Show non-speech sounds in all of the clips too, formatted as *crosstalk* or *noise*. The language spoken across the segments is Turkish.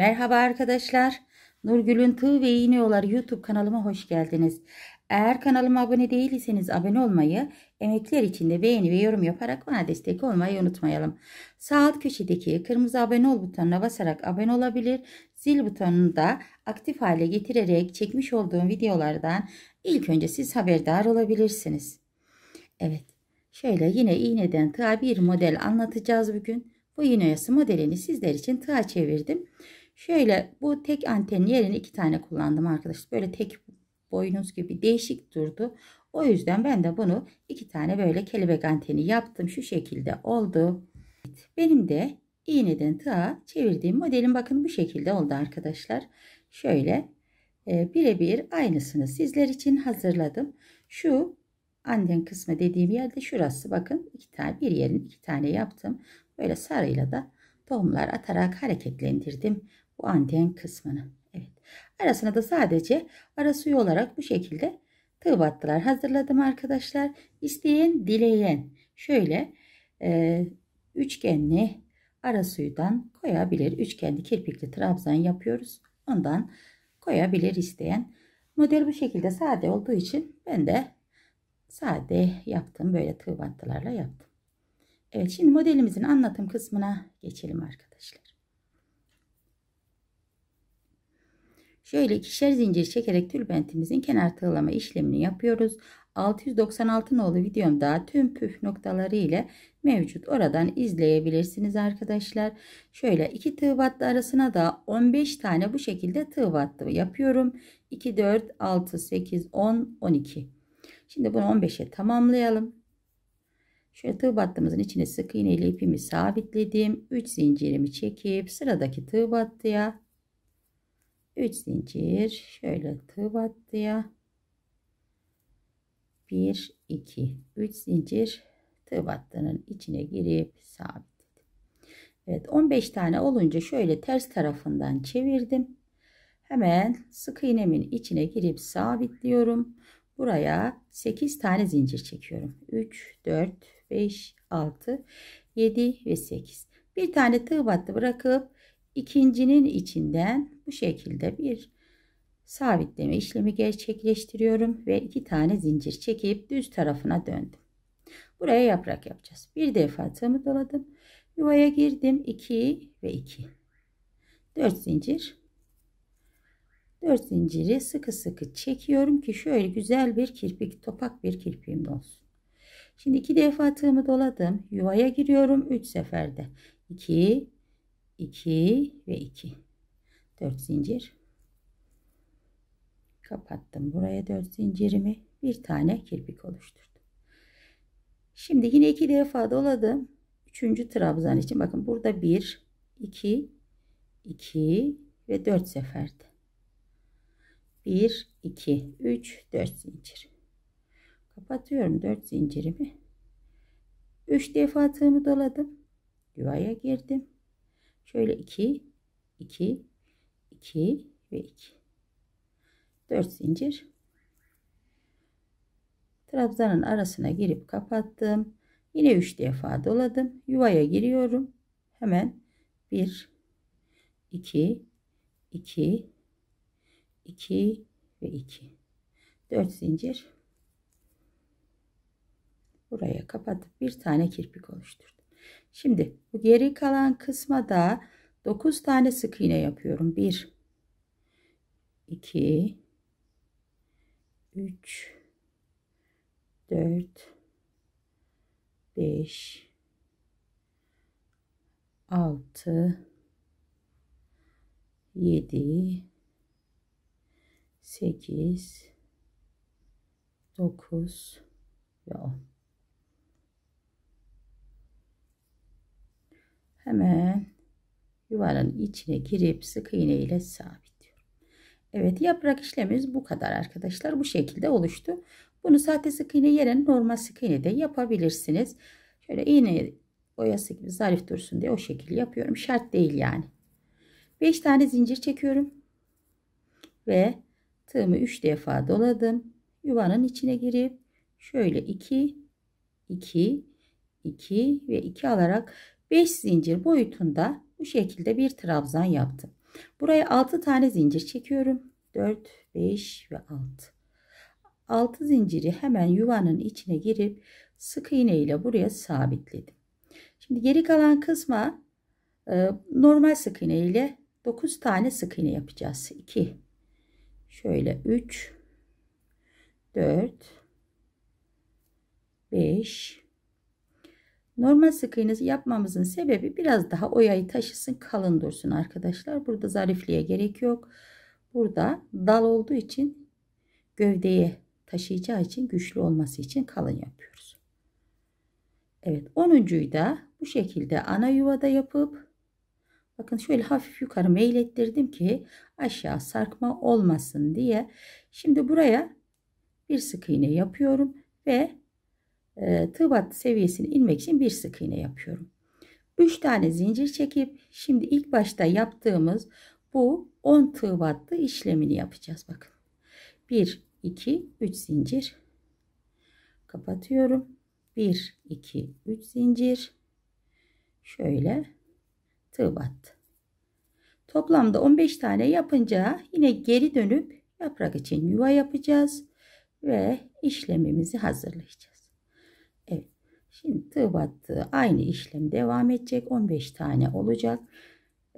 Merhaba arkadaşlar. Nurgül'ün Tığ ve İğne Yolları YouTube kanalıma hoş geldiniz. Eğer kanalıma abone değilseniz abone olmayı, emekler içinde beğeni ve yorum yaparak bana destek olmayı unutmayalım. Sağ alt köşedeki kırmızı abone ol butonuna basarak abone olabilir, zil butonunu da aktif hale getirerek çekmiş olduğum videolardan ilk önce siz haberdar olabilirsiniz. Evet, şöyle yine iğneden tığa bir model anlatacağız bugün. Bu iğne oyası modelini sizler için tığa çevirdim. Şöyle bu tek antenin yerine iki tane kullandım arkadaşlar. Böyle tek boyunuz gibi değişik durdu. O yüzden ben de bunu iki tane böyle kelebek anteni yaptım. Şu şekilde oldu. Benim de iğneden tığa çevirdiğim modelim. bakın bu şekilde oldu arkadaşlar. Şöyle e, birebir aynısını sizler için hazırladım. Şu anten kısmı dediğim yerde şurası bakın iki tane bir yerin iki tane yaptım. Böyle sarıyla da tohumlar atarak hareketlendirdim bu anten kısmını. Evet. Arasına da sadece arası olarak bu şekilde tığ battılar hazırladım arkadaşlar. İsteyen dileyen şöyle e, üçgenli ara suyudan koyabilir. Üçgenli kirpikli trabzan yapıyoruz. Ondan koyabilir isteyen. Model bu şekilde sade olduğu için ben de sade yaptım. Böyle tığ battılarla yaptım. Evet şimdi modelimizin anlatım kısmına geçelim arkadaşlar. Şöyle ikişer zincir çekerek tülbentimizin kenar tığlama işlemini yapıyoruz. 696 nolu videomda tüm püf noktaları ile mevcut. Oradan izleyebilirsiniz arkadaşlar. Şöyle iki tığ battı arasına da 15 tane bu şekilde tığ battı yapıyorum. 2, 4, 6, 8, 10, 12. Şimdi bunu 15'e tamamlayalım. Şöyle tığ battığımızın içine sık iğne ile ipimi sabitledim. 3 zincirimi çekip sıradaki tığ battıya 3 zincir şöyle tığ battıya 1 2 3 zincir tığ battının içine girip sabitledim. Evet 15 tane olunca şöyle ters tarafından çevirdim. Hemen sık iğnemin içine girip sabitliyorum. Buraya 8 tane zincir çekiyorum. 3 4 5 6 7 ve 8. Bir tane tığ battı bırakıp ikincinin içinden bu şekilde bir sabitleme işlemi gerçekleştiriyorum ve iki tane zincir çekip düz tarafına döndüm. Buraya yaprak yapacağız. Bir defa tığımı doladım. Yuvaya girdim. 2 ve 2. 4 zincir. 4 zinciri sıkı sıkı çekiyorum ki şöyle güzel bir kirpik, topak bir kirpiğim olsun. Şimdi iki defa tığımı doladım. Yuvaya giriyorum 3 seferde. 2 2 ve 2 4 zincir kapattım buraya 4 zincirimi bir tane kirpik oluşturdum şimdi yine 2 defa doladım 3. trabzan için bakın burada 1 2 2 ve 4 seferde 1 2 3 4 zincir kapatıyorum 4 zincirimi 3 defa tığımı doladım yuvaya girdim Şöyle 2, 2, 2 ve 2. 4 zincir. Trabzanın arasına girip kapattım. Yine 3 defa doladım. Yuvaya giriyorum. Hemen 1, 2, 2, 2 ve 2. 4 zincir. Buraya kapatıp bir tane kirpik oluşturdum. Şimdi bu geri kalan kısma da 9 tane sık iğne yapıyorum. 1 2 3 4 5 6 7 8 9 ve 10 hemen yuvanın içine girip sık iğne ile sabitliyorum. Evet yaprak işlemimiz bu kadar arkadaşlar. Bu şekilde oluştu. Bunu sahte sık iğne yerine normal sık iğne de yapabilirsiniz. Şöyle iğne boyası gibi zarif dursun diye o şekilde yapıyorum. Şart değil yani. 5 tane zincir çekiyorum. Ve tığımı 3 defa doladım. Yuvanın içine girip şöyle 2 2 2 ve 2 alarak 5 zincir boyutunda bu şekilde bir trabzan yaptım. Buraya 6 tane zincir çekiyorum. 4, 5 ve 6. 6 zinciri hemen yuvanın içine girip sık iğne ile buraya sabitledim. Şimdi geri kalan kısma e, normal sık iğne ile 9 tane sık iğne yapacağız. 2 şöyle 3 4 5 Normal sık iğnesi yapmamızın sebebi biraz daha o yayı taşısın kalın dursun arkadaşlar. Burada zarifliğe gerek yok. Burada dal olduğu için gövdeye taşıyacağı için güçlü olması için kalın yapıyoruz. Evet 10.yu da bu şekilde ana yuvada yapıp bakın şöyle hafif yukarı meylettirdim ki aşağı sarkma olmasın diye. Şimdi buraya bir sık iğne yapıyorum ve e, tığ seviyesine inmek için bir sık iğne yapıyorum. 3 tane zincir çekip şimdi ilk başta yaptığımız bu 10 tığ battı işlemini yapacağız. Bakın 1, 2, 3 zincir kapatıyorum. 1, 2, 3 zincir şöyle tığ battı. Toplamda 15 tane yapınca yine geri dönüp yaprak için yuva yapacağız ve işlemimizi hazırlayacağız. Şimdi tığ battığı aynı işlem devam edecek. 15 tane olacak.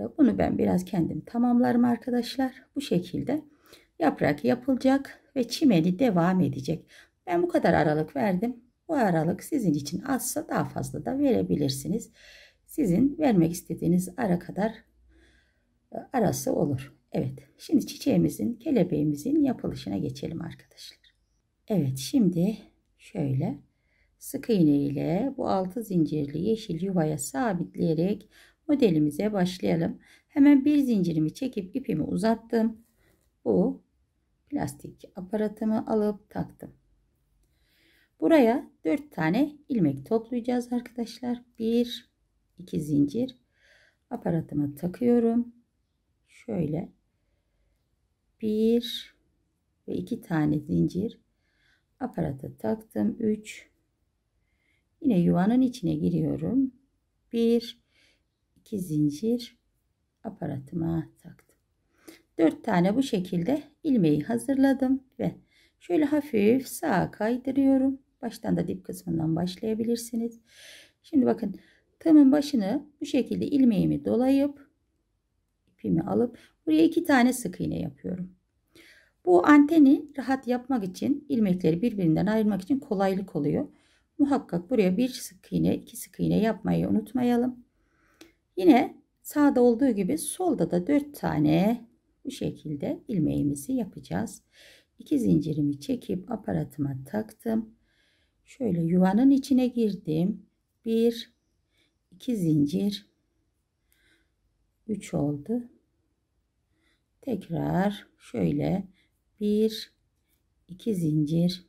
E, bunu ben biraz kendim tamamlarım arkadaşlar. Bu şekilde yaprak yapılacak ve çimeli devam edecek. Ben bu kadar aralık verdim. Bu aralık sizin için azsa daha fazla da verebilirsiniz. Sizin vermek istediğiniz ara kadar e, arası olur. Evet şimdi çiçeğimizin kelebeğimizin yapılışına geçelim arkadaşlar. Evet şimdi şöyle Sık iğne ile bu 6 zincirli yeşil yuvaya sabitleyerek modelimize başlayalım. Hemen bir zincirimi çekip ipimi uzattım. Bu plastik aparatımı alıp taktım. Buraya 4 tane ilmek toplayacağız arkadaşlar. 1 2 zincir aparatımı takıyorum. Şöyle 1 ve 2 tane zincir aparata taktım. 3 Yine yuvanın içine giriyorum. Bir, iki zincir aparatıma taktım. Dört tane bu şekilde ilmeği hazırladım ve şöyle hafif sağa kaydırıyorum. Baştan da dip kısmından başlayabilirsiniz. Şimdi bakın tığımın başını bu şekilde ilmeğimi dolayıp ipimi alıp buraya iki tane sık iğne yapıyorum. Bu anteni rahat yapmak için ilmekleri birbirinden ayırmak için kolaylık oluyor. Muhakkak buraya bir sık iğne, iki sık iğne yapmayı unutmayalım. Yine sağda olduğu gibi solda da 4 tane bu şekilde ilmeğimizi yapacağız. İki zincirimi çekip aparatıma taktım. Şöyle yuvanın içine girdim. 1 2 zincir 3 oldu. Tekrar şöyle 1 2 zincir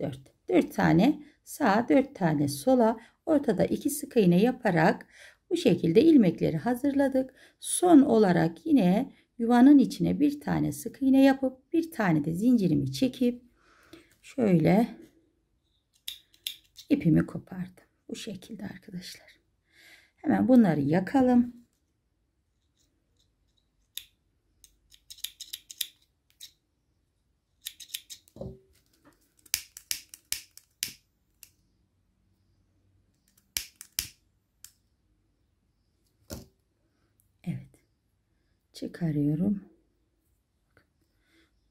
4 4 tane sağa 4 tane sola ortada 2 sık iğne yaparak bu şekilde ilmekleri hazırladık. Son olarak yine yuvanın içine bir tane sık iğne yapıp bir tane de zincirimi çekip şöyle ipimi kopardım. Bu şekilde arkadaşlar. Hemen bunları yakalım. çıkarıyorum.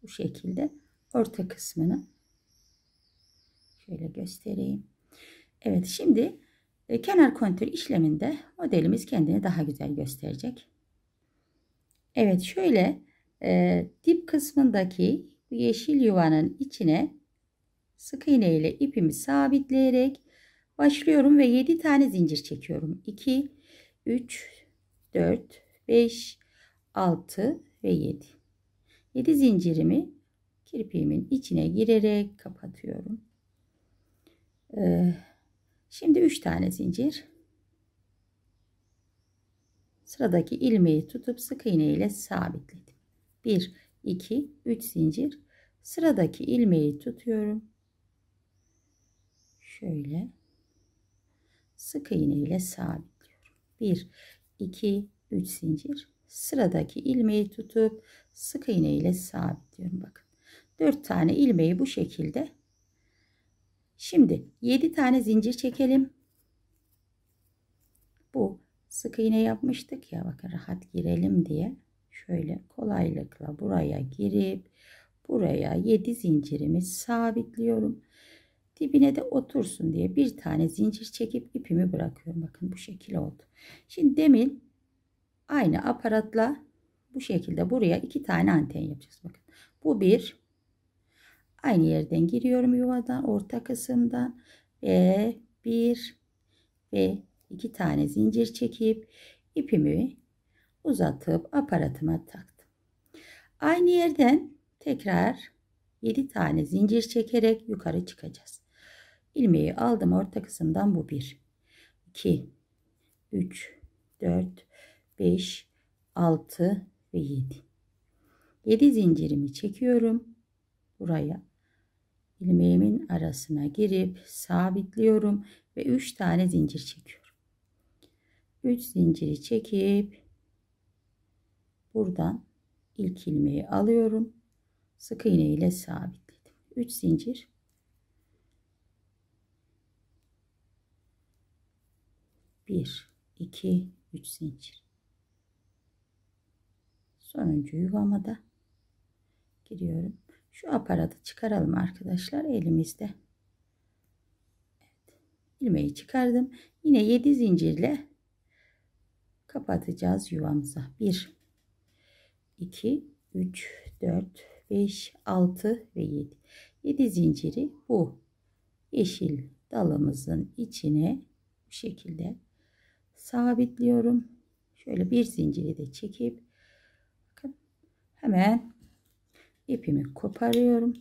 Bu şekilde orta kısmını şöyle göstereyim. Evet şimdi e, kenar kontür işleminde modelimiz kendini daha güzel gösterecek. Evet şöyle e, dip kısmındaki yeşil yuvanın içine sık iğne ile ipimi sabitleyerek başlıyorum ve 7 tane zincir çekiyorum. 2, 3, 4, 5, 6 ve 7. 7 zincirimi kirpiğimin içine girerek kapatıyorum. Ee, şimdi 3 tane zincir. Sıradaki ilmeği tutup sık iğne ile sabitledim. 1, 2, 3 zincir. Sıradaki ilmeği tutuyorum. Şöyle sık iğne ile sabitliyorum. 1, 2, 3 zincir sıradaki ilmeği tutup sık iğne ile sabitliyorum bakın 4 tane ilmeği bu şekilde şimdi 7 tane zincir çekelim bu sık iğne yapmıştık ya bakın rahat girelim diye şöyle kolaylıkla buraya girip buraya 7 zincirimi sabitliyorum dibine de otursun diye bir tane zincir çekip ipimi bırakıyorum bakın bu şekil oldu şimdi demin Aynı aparatla bu şekilde buraya iki tane anten yapacağız. Bakın bu bir. Aynı yerden giriyorum yuvadan orta kısımdan ve bir ve iki tane zincir çekip ipimi uzatıp aparatıma taktım. Aynı yerden tekrar 7 tane zincir çekerek yukarı çıkacağız. İlmeği aldım orta kısımdan bu 1 2 3 4 5, 6 ve 7. 7 zincirimi çekiyorum. Buraya ilmeğimin arasına girip sabitliyorum ve 3 tane zincir çekiyorum. 3 zinciri çekip buradan ilk ilmeği alıyorum. Sık iğne ile sabitledim. 3 zincir Bir, iki, üç zincir sonuncu yuvamada giriyorum. Şu aparatı çıkaralım arkadaşlar elimizde. Evet, ilmeği çıkardım. Yine 7 zincirle kapatacağız yuvamıza. 1 2 3 4 5 6 ve 7. 7 zinciri bu yeşil dalımızın içine bu şekilde sabitliyorum. Şöyle bir zinciri de çekip Hemen ipimi koparıyorum.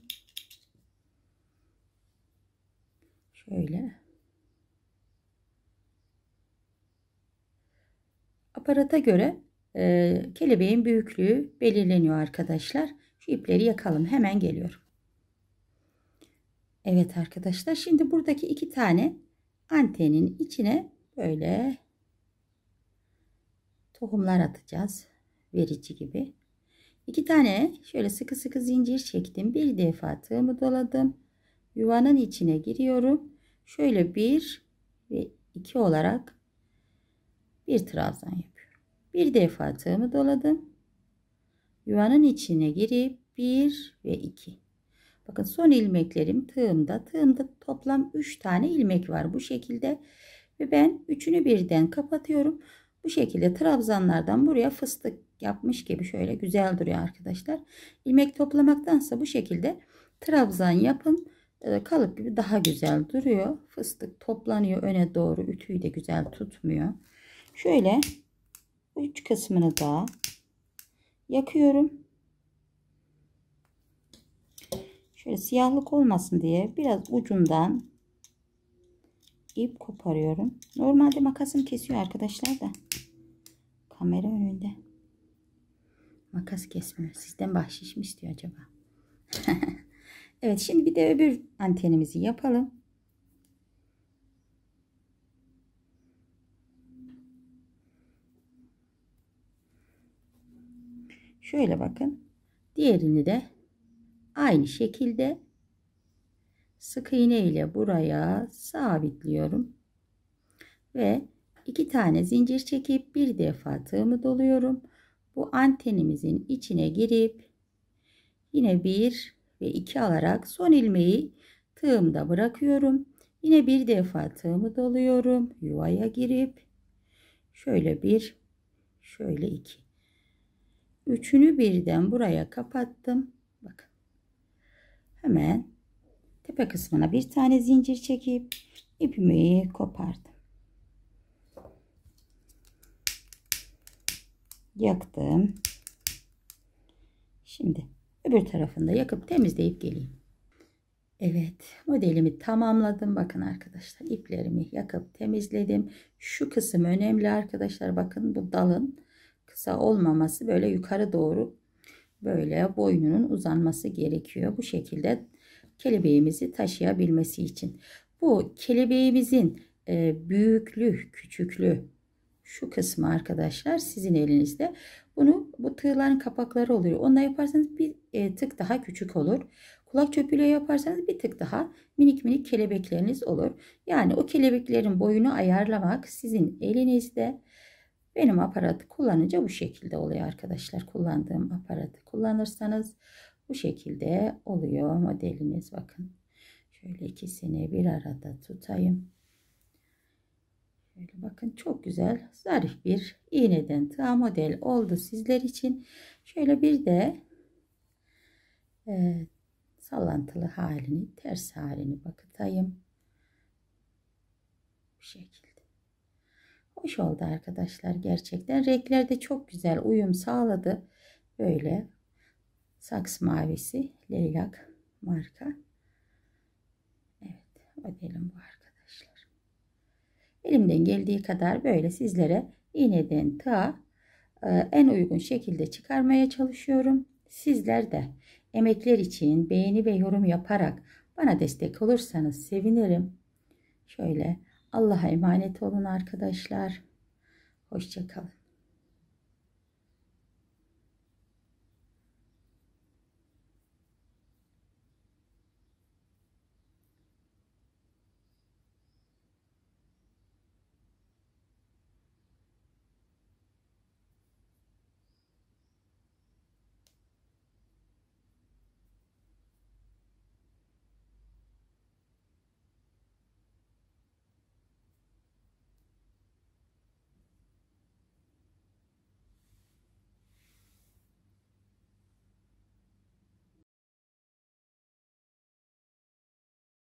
Şöyle. Aparata göre e, kelebeğin büyüklüğü belirleniyor arkadaşlar. Şu ipleri yakalım. Hemen geliyorum. Evet arkadaşlar şimdi buradaki iki tane antenin içine böyle tohumlar atacağız. Verici gibi. İki tane şöyle sıkı sıkı zincir çektim. Bir defa tığımı doladım. Yuvanın içine giriyorum. Şöyle bir ve iki olarak bir trabzan yapıyorum. Bir defa tığımı doladım. Yuvanın içine girip bir ve iki. Bakın son ilmeklerim tığımda. Tığımda toplam üç tane ilmek var bu şekilde. Ve ben üçünü birden kapatıyorum. Bu şekilde trabzanlardan buraya fıstık yapmış gibi şöyle güzel duruyor arkadaşlar. İlmek toplamaktansa bu şekilde trabzan yapın. Kalıp gibi daha güzel duruyor. Fıstık toplanıyor öne doğru. Ütüyü de güzel tutmuyor. Şöyle üç kısmını da yakıyorum. Şöyle siyahlık olmasın diye biraz ucundan ip koparıyorum. Normalde makasım kesiyor arkadaşlar da. Kamera önünde. Makas kesmiyor. Sizden bahşiş mi istiyor acaba? *laughs* evet şimdi bir de öbür antenimizi yapalım. Şöyle bakın. Diğerini de aynı şekilde sık iğne ile buraya sabitliyorum. Ve iki tane zincir çekip bir defa tığımı doluyorum bu antenimizin içine girip yine bir ve iki alarak son ilmeği tığımda bırakıyorum. Yine bir defa tığımı dalıyorum. Yuvaya girip şöyle bir şöyle iki. Üçünü birden buraya kapattım. Bakın. Hemen tepe kısmına bir tane zincir çekip ipimi kopardım. yaktım. Şimdi öbür tarafında yakıp temizleyip geleyim. Evet modelimi tamamladım. Bakın arkadaşlar iplerimi yakıp temizledim. Şu kısım önemli arkadaşlar. Bakın bu dalın kısa olmaması böyle yukarı doğru böyle boynunun uzanması gerekiyor. Bu şekilde kelebeğimizi taşıyabilmesi için. Bu kelebeğimizin e, büyüklüğü küçüklüğü şu kısmı arkadaşlar sizin elinizde. Bunu bu tığların kapakları oluyor. Onunla yaparsanız bir e, tık daha küçük olur. Kulak çöpüyle yaparsanız bir tık daha minik minik kelebekleriniz olur. Yani o kelebeklerin boyunu ayarlamak sizin elinizde. Benim aparatı kullanınca bu şekilde oluyor arkadaşlar. Kullandığım aparatı kullanırsanız bu şekilde oluyor modeliniz. Bakın şöyle ikisini bir arada tutayım. Şöyle bakın çok güzel zarif bir iğneden tığ model oldu sizler için. Şöyle bir de e, sallantılı halini ters halini bakıtayım. Bu şekilde. Hoş oldu arkadaşlar gerçekten. Renkler de çok güzel uyum sağladı. Böyle saks mavisi leylak marka. Evet modelim var. Elimden geldiği kadar böyle sizlere iğneden tığa e, en uygun şekilde çıkarmaya çalışıyorum. Sizler de emekler için beğeni ve yorum yaparak bana destek olursanız sevinirim. Şöyle Allah'a emanet olun arkadaşlar. Hoşçakalın.